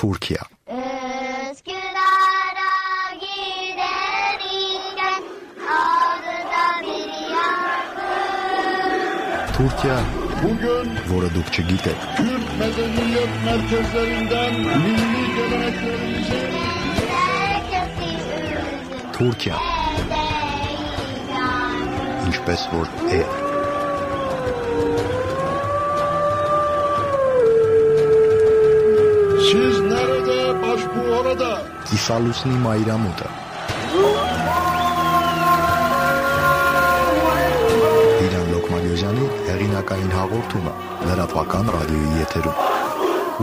Թուրքիա Թուրքիա Bugün որը դուք չգիտեք Türk medeniyet merkezlerinden milli geleneklerimizi Թուրքիա Ինչպես որ է Քիչիզները դա բաշկու օրադա։ Կիսալուսնի մայրամուտը։ Իրան Լոկմանյոզյանի հեղինակային հաղորդումը լրատվական ռադիոյի եթերում։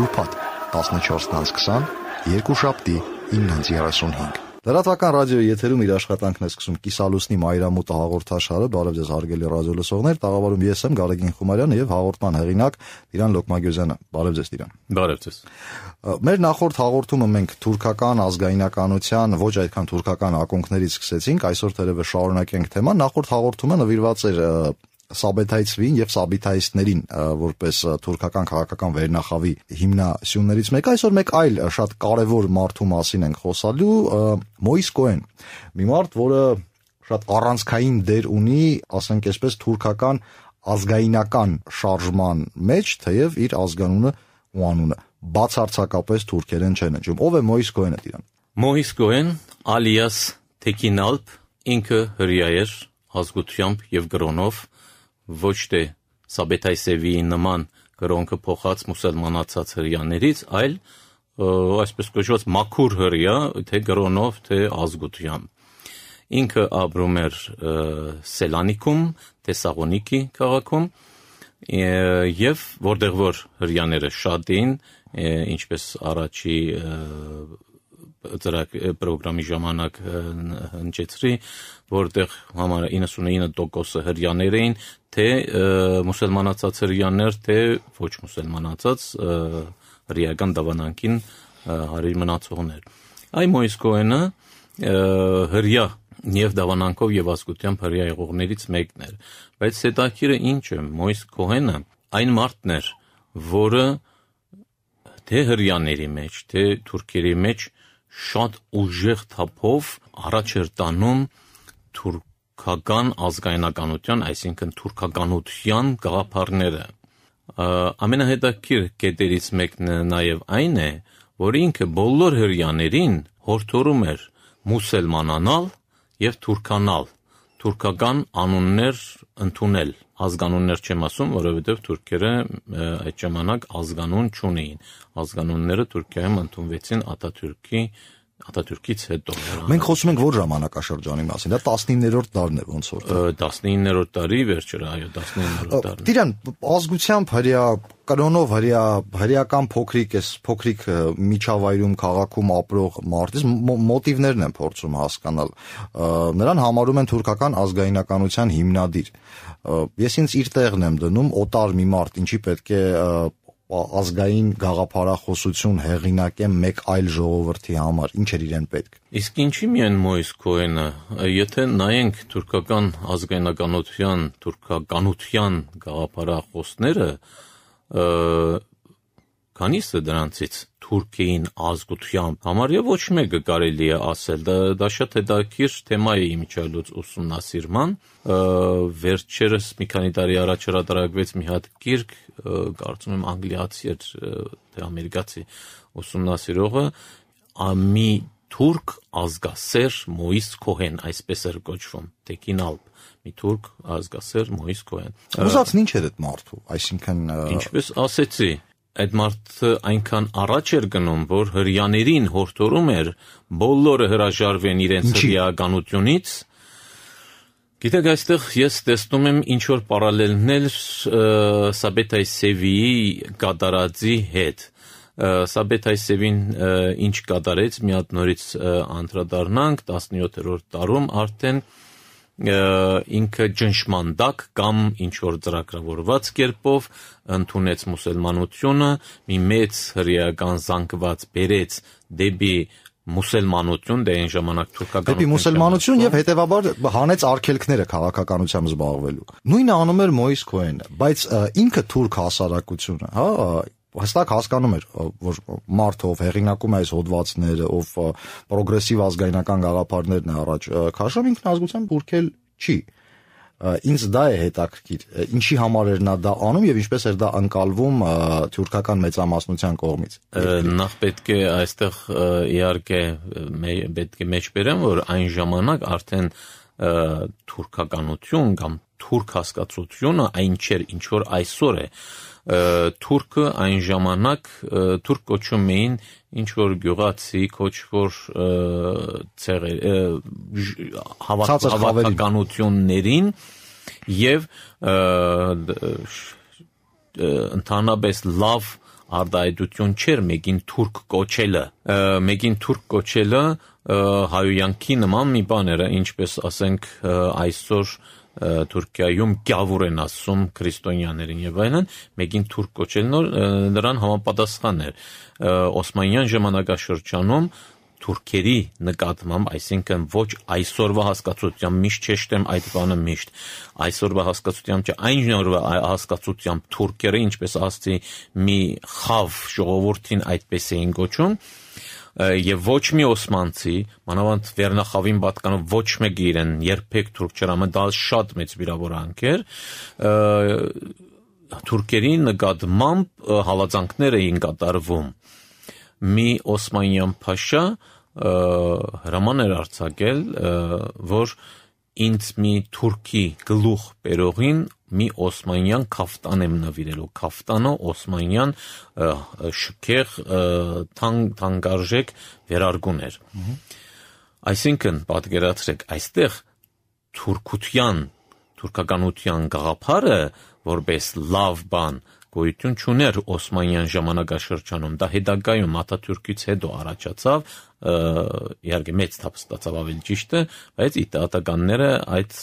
Ուրբաթ 14:20 երկուշաբթի 9:35 Լրատվական ռադիոյի եթերում իր աշխատանքն է սկսում Կիսալուսնի Մայրամուտը հաղորդաշարը, բարև ձեզ հարգելի ռադիո լսողներ, տաղավարում ես եմ Գարեգին Խումարյանը եւ հաղորդման հեղինակ Տիրան Լոկմագյոզյանը։ Բարև ձեզ Տիրան։ Բարև ձեզ։ Մեր նախորդ հաղորդումը մենք թուրքական ազգայնականության ոչ այդքան թուրքական ակունքներից սկսեցինք, այսօր թերևս շարունակենք թեման։ Նախորդ հաղորդումը նվիրված էր սաբետայցվին եւ սաբիտայցներին որպես թուրքական քաղաքական վերնախավի հիմնասյուներից մեկը այսօր մեկ այլ շատ կարեւոր մարդու մասին ենք խոսալու Մոյս Կոեն մի մարդ որը շատ առանցքային դեր ունի ասենք այսպես թուրքական ազգայինական շարժման մեջ թեև իր ազգանունը ու անունը բացարձակապես թուրքերեն չեն ընչում ով է Մոյս Կոենը իրան Մոհիս Գոեն alias Tekinalp ինքը հրյա էր ազգությամբ եւ գրոնով ոչ թե Սաբետայսևի նման կրոնքը փոխած մուսուլմանացած հрьяաներից, այլ այսպես կոչված մաքուր հрья, թե գրոնով, թե ազգությամբ։ Ինքը ապրում էր Սելանիկում, Թեսաղոնիկի քաղաքում, եւ որտեղ որ հрьяաները շատ էին, ինչպես առաջի ծրակ պրոգրամի ժամանակ հնչեցրի, որտեղ համարը 99%-ը հрьяաներ էին, թե մուսուլմանացած հрьяաներ, թե ոչ մուսուլմանացած հрьяական դավանանքին հարիր մնացողներ։ Այ Մոյս Կոենը հрья Եվ դավանանքով եւ ազգությամբ հрья եղողներից մեկն էր, բայց հետաքրը ինչ է, Մոյս Կոհենը այն մարդն էր, որը թե հрьяաների մեջ, թե թուրքերի մեջ շատ ուժեղ թափով առաջ էր տանում թուրքական ազգայնականության, այսինքն թուրքականության գաղափարները։ Ամենահետաքրքիր կետերից մեկն նաև այն է, որ ինքը բոլոր հрьяաներին հորդորում էր մուսուլմանանալ եւ թուրքանալ թուրքական անուններ ընդունել ազգանուններ չեմ ասում որովհետև թուրքերը այդ ժամանակ ազգանուն չունեին ազգանունները Թուրքիայում ընդունվեցին Աթաթուրքի Աթաթուրքից հետո։ Մենք խոսում ենք որ ժամանակաշրջանի մասին, դա 19-րդ դարն է ոնց որ։ 19-րդ դարի վերջը, այո, 19-րդ դարն։ Տիրան, ազգությամբ հрья կրոնով հрья հрьяական փոքրիկ էս փոքրիկ միջավայրում քաղաքում ապրող մարդից մոտիվներն են փորձում հասկանալ նրան համարում են թուրքական ազգայնականության հիմնադիր ես ինձ իր տեղն եմ դնում օտար մի մարդ ինչի պետք է ազգային գաղափարախոսություն հեղինակեմ մեկ այլ ժողովրդի համար, ինչ էր իրեն պետք։ Իսկ ինչի միայն Մոյս Քոենը, եթե նայենք թուրքական ազգայնականության, թուրքականության գաղափարախոսները, քանիսը դրանցից Թուրքիին ազգությամբ համարյա ոչ մեկը կարելի է ասել դա, դա շատ հետաքրքիր թեմա է իմ ճալուց ուսումնասիրման վերջերս մի քանի տարի առաջ հրատարակվեց մի հատ գիրք կարծում եմ անգլիացի էր թե ամերիկացի ուսումնասիրողը ամի թուրք ազգասեր Մոիս Քոհեն այսպես էր կոչվում տեկինալբ մի թուրք ազգասեր Մոիս Քոհեն ուզածն ինչ էր այդ մարդու այսինքն ինչպես ասեցի այդ մարդը այնքան առաջ էր գնում որ հрьяաներին հորտորում էր բոլորը հրաժարվեն իրենց հрьяականությունից Գիտեք, այստեղ ես տեսնում եմ ինչ որ պարալելներ Սաբետայ Սևիի գադարածի հետ սա Բեթայսևին ինչ կատարեց, մի հատ նորից անդրադառնանք 17-րդ տարում արդեն ինքը ճնշման դակ կամ ինչ որ ծրագրավորված կերպով ընդունեց մուսուլմանությունը, մի մեծ հրեական զանգված բերեց դեպի մուսուլմանություն, դե այն ժամանակ թուրքական դեպի մուսուլմանություն եւ հետեւաբար հանեց արգելքները քաղաքականությամբ զբաղվելու։ Նույնը անում էր Մոյս Քոենը, բայց ինքը թուրք հասարակությունը, հա, հստակ հասկանում էր, որ մարդը ով հեղինակում է այս հոդվածները, ով պրոգրեսիվ ազգայնական գաղափարներն է առաջ քաշում, ինքն ազգության բուրքել չի ինձ դա է հետաքրքիր ինչի համար էր նա դա անում եւ ինչպես էր դա անցալվում թուրքական մեծամասնության կողմից նախ պետք է այստեղ իհարկե պետք է մեջբերեմ որ այն ժամանակ արդեն թուրքականություն կամ թուրք հասկացությունը այն չէր ինչ որ այսօր է թուրքը այն ժամանակ թուրք կոչում էին ինչ որ գյուղացի կոչ որ ցեղեր հավաքականություններին եւ ընդհանրապես լավ արդայդություն չէր մեկին թուրք կոչելը մեկին թուրք կոչելը հայոյանքի նման մի բան էր ինչպես ասենք այսօր այս Թուրքիայում գյավուր են ասում քրիստոնյաներին եւ այլն, մեկին թուրք կոչելն նրան համապատասխան էր։ Օսմանյան ժամանակաշրջանում թուրքերի նկատմամբ, այսինքն ոչ այսօրվա հասկացությամբ միշտ չեշտեմ այդ բանը միշտ, այսօրվա հասկացությամբ չէ, այն օրվա հասկացությամբ թուրքերը ինչպես ասցի մի խավ ժողովրդին այդպես էին գոչում, եւ ոչ մի օսմանցի, մանավանդ Վերնախավին պատկանող ոչ մեկ իրեն երբեք թուրք չեր ամեն դա շատ մեծ վիրավորանք էր թուրքերի նկատմամբ հալածանքներ էին կատարվում։ Մի Օսմանյան Փաշա հրաման էր արձակել, որ ինձ մի թուրքի գլուխ բերողին մի օսմանյան կաֆտան եմ նվիրելու կաֆտանը օսմանյան շքեղ թանկ թանկարժեք վերարգուն էր այսինքն պատկերացրեք այստեղ թուրքության թուրքականության գաղափարը որպես լավ բան գոյություն չուներ Օսմանյան ժամանակաշրջանում, դա հետագայում Աթաթուրքից հետո առաջացավ, իհարկե մեծ թափ ստացավ ավելի ճիշտ է, բայց իտալականները այդ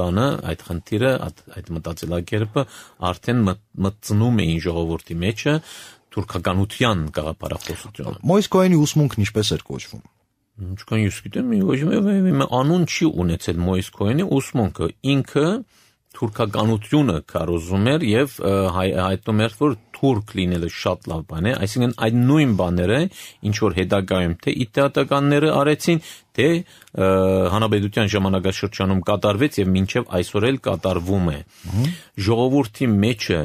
բանը, այդ խնդիրը, այդ, այդ մտածելակերպը արդեն մտցնում էին ժողովրդի մեջը թուրքականության գաղափարախոսությունը։ Մոյսկոյանի ուսմունքն ինչպես էր կոչվում։ Ինչքան ես գիտեմ, ոչ մի անուն չի ունեցել Մոյսկոյանի ուսմունքը։ Ինքը թուրքականությունը կարոզում էր եւ հայտնում էր որ թուրք լինելը շատ լավ բան է այսինքն այդ նույն բաները ինչ որ հետագայում թե իտալիականները արեցին թե հանրապետության ժամանակաշրջանում կատարվեց եւ մինչեւ այսօր էլ կատարվում է ժողովրդի մեջը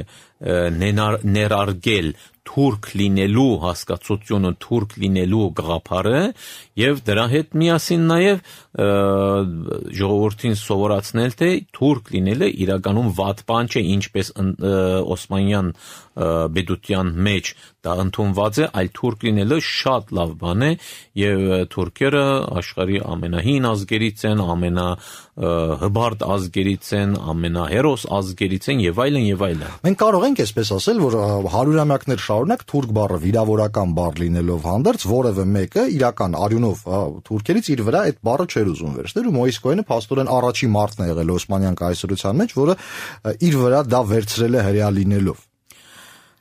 ներարգել թուրք լինելու հասկացությունը, թուրք լինելու գաղափարը եւ դրա հետ միասին նաեւ ժողովրդին սովորացնել թե թուրք լինելը իրականում վատ բան չէ, ինչպես Օսմանյան բեդության մեջ դա ընդունված է, այլ թուրք լինելը շատ լավ բան է եւ թուրքերը աշխարհի ամենահին ազգերից են, ամենա հբարտ ազգերից են, ամենահերոս ազգերից են եւ այլն եւ այլն։ Մենք կարող ենք այսպես ասել, որ հարյուրամյակներ շա Օրինակ թուրք բառը վիրավորական բառ լինելով հանդերձ որևէ մեկը իրական արյունով, հա, թուրքերից իր վրա այդ բառը չէր ուզում վերցնել ու Մոյսկոյանը փաստորեն առաջի մարդն է եղել Օսմանյան կայսրության մեջ, որը իր վրա դա վերցրել է հրյա լինելով։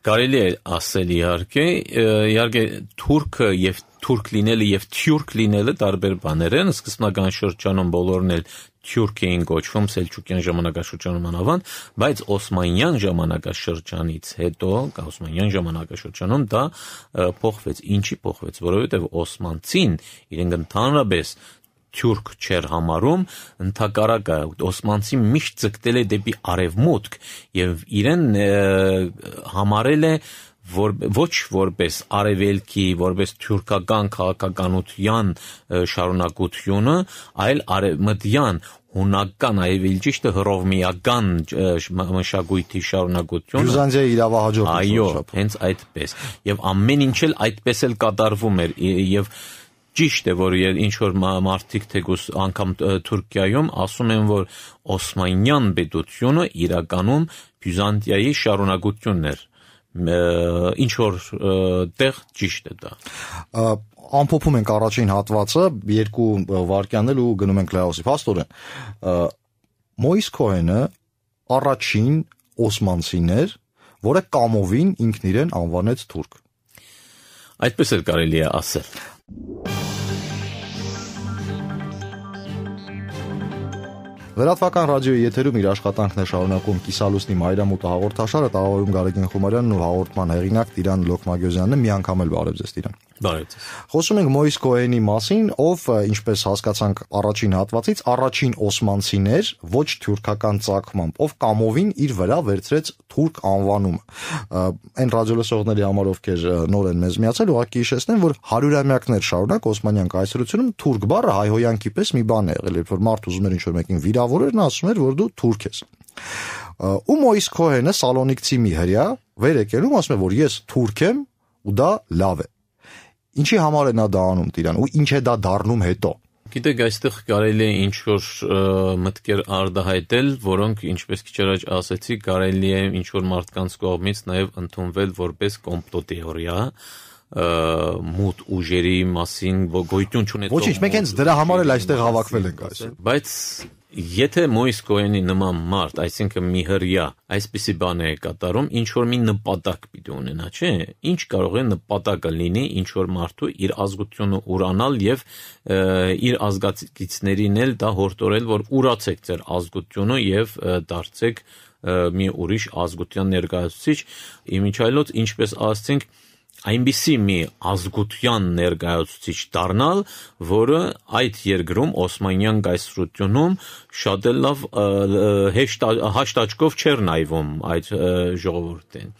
Կարելի է ասել իհարկե, իհարկե թուրքը եւ թուրք լինելը եւ թյուրք լինելը տարբեր բաներ են, սկզբնական շրջանում բոլորն էլ թյուրք էին կոչվում սելջուկյան ժամանակաշրջանում անավան, բայց Օսմանյան ժամանակաշրջանից հետո, Օսմանյան ժամանակաշրջանում դա փոխվեց։ Ինչի փոխվեց, որովհետև Օսմանցին իրենք ընդհանրապես թյուրք չեր համարում, ընդհակարակը Օսմանցի միշտ ձգտել է դեպի արևմուտք եւ իրեն համարել է որ ոչ որպես արևելքի, որպես թուրքական քաղաքականության շարունակությունը, այլ արևմտյան հունական այևիլ ճիշտը հռովմիական մշակույթի շարունակությունը Բյուզանդիայի իրավահաջորդը այո հենց այդպես եւ ամեն ինչ էլ այդպես էլ կատարվում էր եւ ճիշտ է որ ինչ որ մարտիկ թեկուս անգամ Թուրքիայում ասում են որ Օսմանյան պետությունը իրականում Բյուզանդիայի շարունակությունն էր ինչ որ տեղ ճիշտ է դա ամփոփում ենք առաջին հատվածը երկու վարքյանել ու գնում ենք լեոսի փաստորեն մոյս քոհենը առաջին օսմանցիներ որը կամովին ինքն իրեն անվանեց թուրք այդպես էլ կարելի է ասել Լրատվական ռադիոյի եթերում իր աշխատանքն է շարունակում Կիսալուսնի Մայրամուտը հաղորդաշարը տաղավարում Գարեգին Խոմարյանն ու հաղորդման հեղինակ Տիրան Լոկմագյոզյանն է մի անգամ էլ բարև ձեզ Տիրան։ Բարև ձեզ։ Խոսում ենք Մոյս Կոենի մասին, ով ինչպես հասկացանք առաջին հատվածից առաջին օսմանցիներ ոչ թուրքական ցակմամբ, ով կամովին իր վրա վերցրեց թուրք անվանումը։ Այն ռադիոլսողների համար ովքեր նոր են մեզ միացել, ուղղակի հիշեցնեմ, որ 100-ամյակներ շարունակ Օսմանյան կայսրությունում թուրք բառը հայհոյանքի պես մի բան է եղել, երբ որ մարդ ուզում էր ինչ-որ մեկին վիրա թագավոր էր, նա ասում էր, որ դու թուրք ես։ Ու Մոյս Քոհենը Սալոնիկցի մի հрья վեր եկելում ասում է, որ ես թուրք եմ ու դա լավ է։ Ինչի համար է նա դա անում Տիրան ու ինչ է դա դառնում հետո։ Գիտեք, այստեղ կարելի է ինչ որ մտքեր արդահայտել, որոնք, ինչպես քիչ առաջ ասացի, կարելի է ինչ որ մարդկանց կողմից նաև ընդունվել որպես կոմպլո թեորիա, մոտ ուժերի մասին գոյություն չունեցող։ Ոչինչ, մենք հենց դրա համար էլ այստեղ հավաքվել ենք այսօր։ Բայց Եթե Մոյս Կոյանի նման մարդ, այսինքն մի հрья, այսպիսի բան է կատարում, ինչ որ մի նպատակ պիտի ունենա, չէ՞։ Ինչ կարող է նպատակը լինի ինչ որ մարդու իր ազգությունը ուրանալ եւ իր ազգացիցներին էլ դա հորդորել, որ ուրացեք ձեր ազգությունը եւ դարձեք մի ուրիշ ազգության ներկայացուցիչ։ Իմիջայլոց ինչպես ասցինք, այնպիսի մի ազգության ներկայացուցիչ դառնալ, որը այդ երկրում Օսմանյան կայսրությունում շատ լավ հեշտ հաշտաճկով չեր նայվում այդ ժողովուրդին։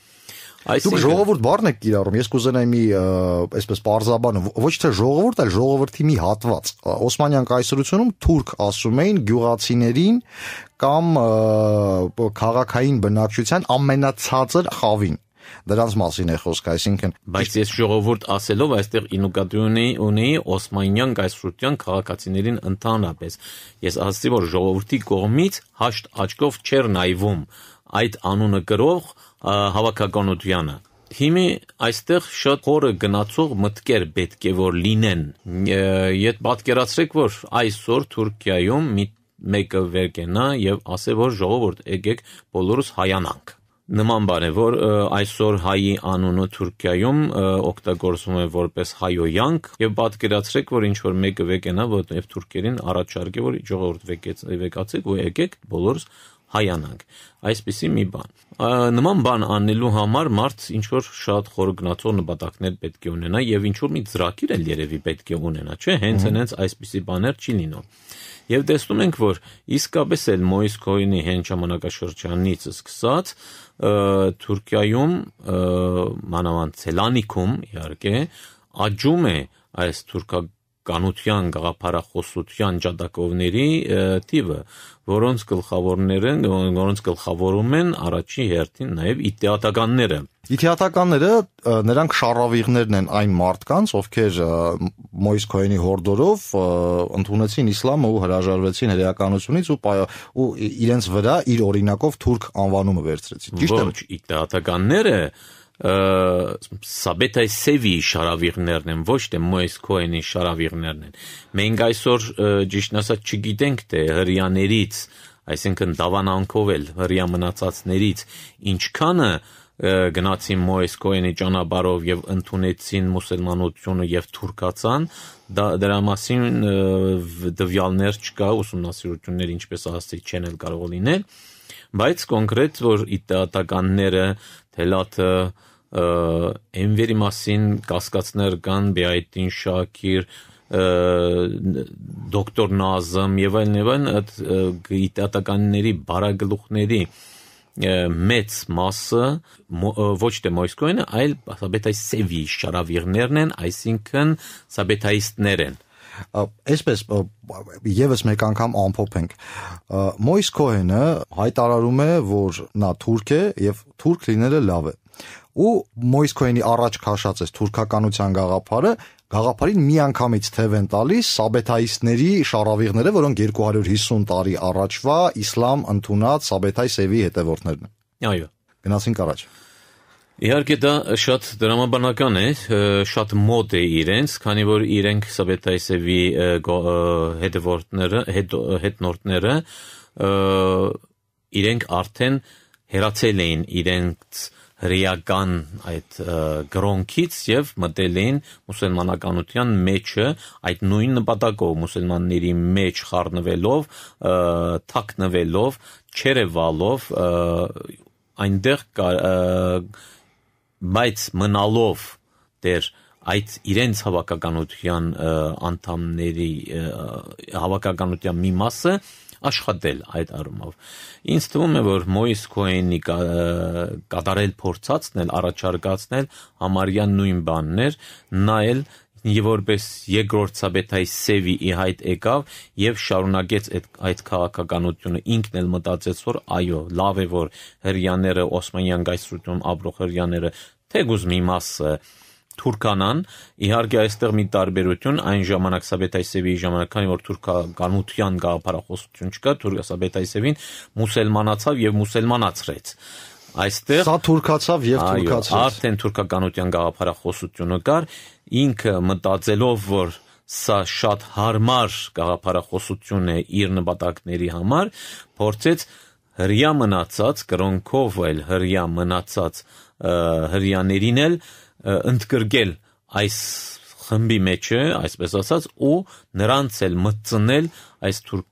Այսինքն Դուք ժողովուրդ բառն եք կիրառում։ Ես կուզենայի մի այսպես բարձաբան ոչ թե ժողովուրդ, այլ ժողովրդի մի հատված։ Օսմանյան կայսրությունում թուրք ասում էին գյուղացիներին կամ քաղաքային բնակչության ամենացածր խավին Դրանց մասին է խոսք, այսինքն Բայց ես ժողովուրդ ասելով այստեղ ինուկատի ունի ունի Օսմանյան կայսրության քաղաքացիներին ընդհանրապես։ Ես ասացի, որ ժողովրդի կողմից հաշտ աչքով չեր նայվում այդ անունը գրող հավաքականությանը հիմի այստեղ շատ խորը գնացող մտքեր պետք է որ լինեն։ Եդ պատկերացրեք, որ այսօր Թուրքիայում մի մեկը վերկենա եւ ասե որ ժողովուրդ եկեք բոլորս հայանանք։ Նման բարևոր այսօր հայի անունը Թուրքիայում օգտագործվում է որպես հայոյանք եւ պատկերացրեք որ ինչ որ մեկը վեգենա որտեղ Թուրքերին առաջարկե որ ժողովուրդ վեգացեք ու եկեք բոլորս հայանանք։ Այսպիսի մի բան։ Ա, Նման բան անելու համար մարդ ինչ որ շատ խորգնացող նպատակներ պետք է ունենա եւ ինչ որ մի ծրագիր էլ երևի պետք է ունենա, չէ՞։ Հենց հենց այսպիսի բաներ չի լինում։ Եվ տեսնում ենք, որ իսկապես էլ Մոյս Քոյնի հենց ժամանակաշրջանից սկսած Թուրքիայում մանավանդ Սելանիկում իհարկե աճում է այս թուրքական կանության գաղափարախոսության ջատակովների տիպը, որոնց գլխավորներ են, որոնց գլխավորում են առաջի հերթին նաև իդեատականները։ Իդեատականները նրանք շարավիղներն են այն մարդկանց, ովքեր Մոյս Քոյնի հորդորով ընդունեցին իսլամը ու հրաժարվեցին հրեականությունից ու ու իրենց վրա իր օրինակով թուրք անվանումը վերցրեցին։ Ճիշտ է։ Ոչ, իդեատականները Սաբետայ Սևի շարավիղներն են, ոչ թե Մոյս Քոենի շարավիղներն են։ Մենք այսօր ճիշտ ասած չգիտենք թե հрьяներից, այսինքն դավանանքով էլ հрья մնացածներից ինչքանը գնացին Մոյս Քոենի ճանապարհով եւ ընդունեցին մուսուլմանությունը եւ թուրքացան, դա դրա մասին դվյալներ չկա, ուսումնասիրություններ ինչպես ասացի չեն էլ կարող լինել։ ու Բայց կոնկրետ որ իտատականները թելաթը Էնվերի մասին կասկածներ կան Բեայտին Շաքիր դոկտոր Նազմ եւ այլն եւ այլն այդ գիտատականների բարագլուխների մեծ մասը ոչ թե մոսկոյն, այլ սաբետայ սևի շարավիրներն են, այսինքն սաբետայիստներ են։ Այսպես եւս մեկ անգամ ամփոփենք։ Մոյս Քոհենը հայտարարում է, որ նա թուրք է եւ թուրք լինելը լավ է։ Ու Մոյս Քոհենի առաջ քաշած այս թուրքականության գաղափարը գաղափարին միանգամից թև են տալիս սաբետայիստների շարավիղները, որոնք 250 տարի առաջվա իսլամ ընդունած սաբետայ սևի հետևորդներն են։ Այո։ Գնացինք առաջ։ Ա Իհարկե դա շատ դրամաբանական է, շատ մոտ է իրենց, քանի որ իրենք Սովետայսևի հետևորդները, հետնորդները իրենք արդեն հերացել էին իրենց հրեական այդ գրոնքից եւ մտել էին մուսուլմանականության մեջը այդ նույն նպատակով մուսուլմանների մեջ խառնվելով, թաքնվելով, չերևալով այնտեղ բայց մնալով դեր այդ իրենց հավաքականության անդամների հավաքականության մի մասը աշխատել այդ առումով։ Ինչ թվում է, որ Մոյս Քոենի կատարել փորձածն էլ առաջարկածն էլ համարյա նույն բանն էր, նայել եւ որպես երկրորդ Սաբեթայի Սևի ի հայտ եկավ եւ շարունակեց այդ այդ քաղաքականությունը ինքն էլ մտածեց որ այո լավ է որ հрьяները Օսմանյան գայսրությունում ապրող հрьяները թեգուզ մի մասը Թուրքանան իհարկե այստեղ մի տարբերություն այն ժամանակ Սաբետայ Սևի ժամանակ քանի որ թուրքականության գաղափարախոսություն չկա Թուրքիա Սաբետայ Սևին մուսելմանացավ եւ մուսելմանացրեց Այստեղ Սա թուրքացավ եւ թուրքացավ։ Արդեն թուրքականության գաղափարախոսությունը կար, ինքը մտածելով որ սա շատ հարմար գաղափարախոսություն է իր նպատակների համար, փորձեց հрья մնացած կրոնքով էլ հрья մնացած հрьяներին էլ ընդգրկել այս խմբի մեջ, այսպես ասած, ու նրանց էլ մտցնել այս թուրք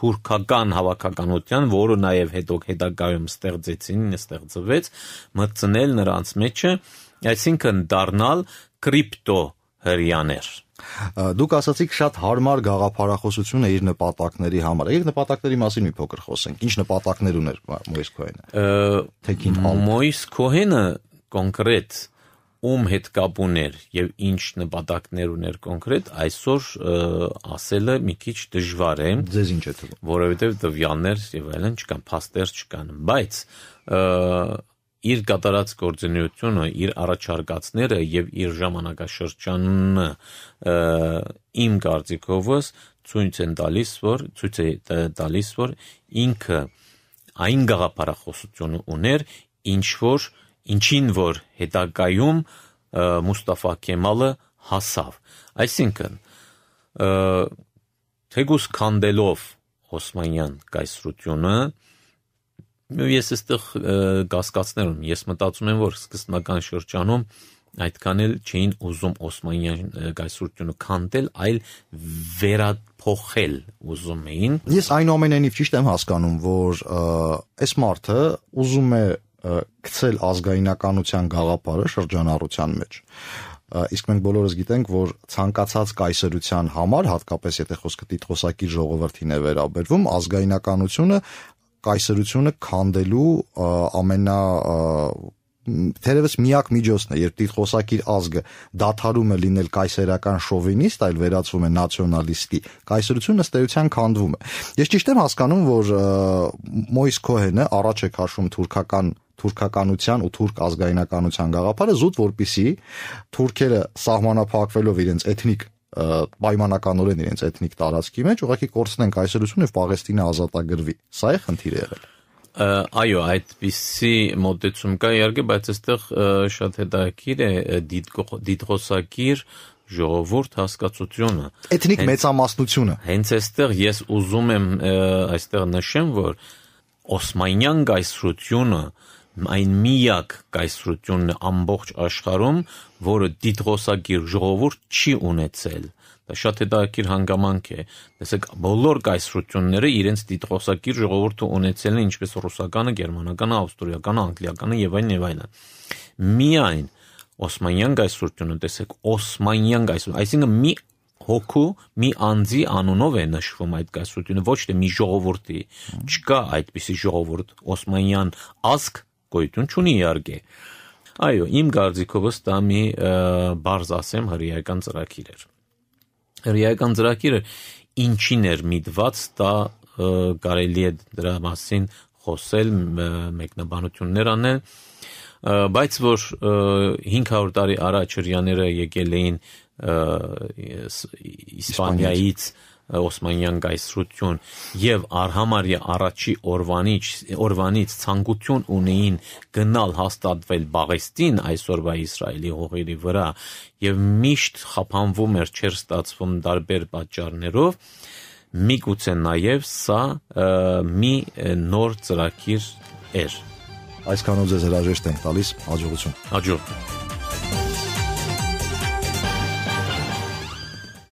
թուրքական հավաքականության, որը նաև հետո հետագայում ստեղծեցին, ստեղծվեց, մտցնել նրանց մեջը, այսինքն դառնալ կրիպտո հрьяաներ։ Դուք ասացիք շատ հարմար գաղափարախոսություն է իր նպատակների համար։ Այդ նպատակների մասին մի փոքր խոսենք։ Ինչ նպատակներ ուներ Մոյս Քոհենը։ Թեքին Մոյս Քոհենը կոնկրետ ում հետ կապ ուներ եւ ինչ նպատակներ ուներ կոնկրետ, այսօր ասելը մի քիչ դժվար է։ Ձեզ ինչ է թվում։ Որովհետեւ տվյալներ եւ այլն չկան, փաստեր չկան, բայց իր կատարած գործունեությունը, իր առաջարկածները եւ իր ժամանակաշրջանը իմ կարծիքովս ցույց են տալիս, որ ցույց է տալիս, որ ինքը այն գաղափարախոսությունը ուներ, ինչ որ ինչին որ հետակայում Մուստաֆա Կեմալը հասավ։ Այսինքն թեգուս քանդելով Օսմանյան կայսրությունը ես էստեղ գասկացներ ունեմ։ Ես մտածում եմ, որ սկզբնական շրջանում այդքան էլ չէին ուզում Օսմանյան գայսրությունը քանդել, այլ վերափոխել ուզում էին։ Ես այնուամենայնիվ ճիշտ եմ հասկանում, որ այս մարդը ուզում է գցել ազգայնականության գաղափարը շրջանառության մեջ իսկ մենք բոլորս գիտենք, որ ցանկացած կայսրության համար, հատկապես եթե խոսքը տիտղոսակի ժողովրդին է վերաբերվում, ազգայնականությունը կայսրությունը քանդելու ամենա թերևս միակ միջոցն է, երբ տիտղոսակի ազգը դադարում է լինել կայսերական շովինիստ, այլ վերածվում է նացիոնալիստի, կայսրությունը ստեյության քանդվում է։ Ես ճիշտ եմ հասկանում, որ Մոյս Քոհենը առաջ է քաշում թուրքական թուրքականության ու թուրք ազգայնականության գաղափարը զուտ որպիսի թուրքերը սահմանափակվելով իրենց էթնիկ պայմանականորեն իրենց էթնիկ տարածքի մեջ ուղղակի կորցնեն կայսրությունը եւ Պաղեստինը ազատագրվի։ Սա է խնդիրը եղել։ Այո, այդպիսի մոտեցում կա իհարկե, բայց այստեղ շատ հետաքրքիր է դիտողոսակիր ժողովուրդ հասկացությունը էթնիկ մեծամասնությունը հենց այստեղ ես ուզում եմ այստեղ նշեմ որ օսմանյան գայսրությունը այն միակ կայսրությունն ամբողջ աշխարհում, որը դիտղոսագիր ժողովուրդ չի ունեցել։ Դա շատ հետաքրքիր հանգամանք է։ Տեսեք, բոլոր կայսրությունները իրենց դիտղոսագիր ժողովուրդը ունեցել են, ինչպես ռուսականը, գերմանականը, ավստրիականը, անգլիականը եւ այլն եւ այլն։ Միայն Օսմանյան կայսրությունը, տեսեք, Օսմանյան կայսրություն, այսինքն մի հոգու մի անձի անունով է նշվում այդ կայսրությունը ոչ թե մի ժողովրդի չկա այդպիսի ժողովուրդ օսմանյան ազգ գոյություն չունի իհարկե։ Այո, իմ կարծիքով ըստ ամի բարձ ասեմ հրեական ծրագիր էր։ Հրեական ծրագիրը ինչին էր միտված, դա կարելի է դրա մասին խոսել, մեկնաբանություններ անել, բայց որ 500 տարի առաջ հрьяաները եկել էին Իսպանիայից, Իսպանիայից Օսմանյան կայսրություն եւ արհամարի առաջի օրվանից օրվանից ցանկություն ունեին գնալ հաստատվել Բաղեստին այսօրվա Իսրայելի հողերի վրա եւ միշտ խափանվում էր չեր ստացվում տարբեր պատճառներով միգուցե նաեւ սա մի նոր ծրագիր էր այսքանով ձեզ հրաժեշտ եմ տալիս հաջողություն հաջող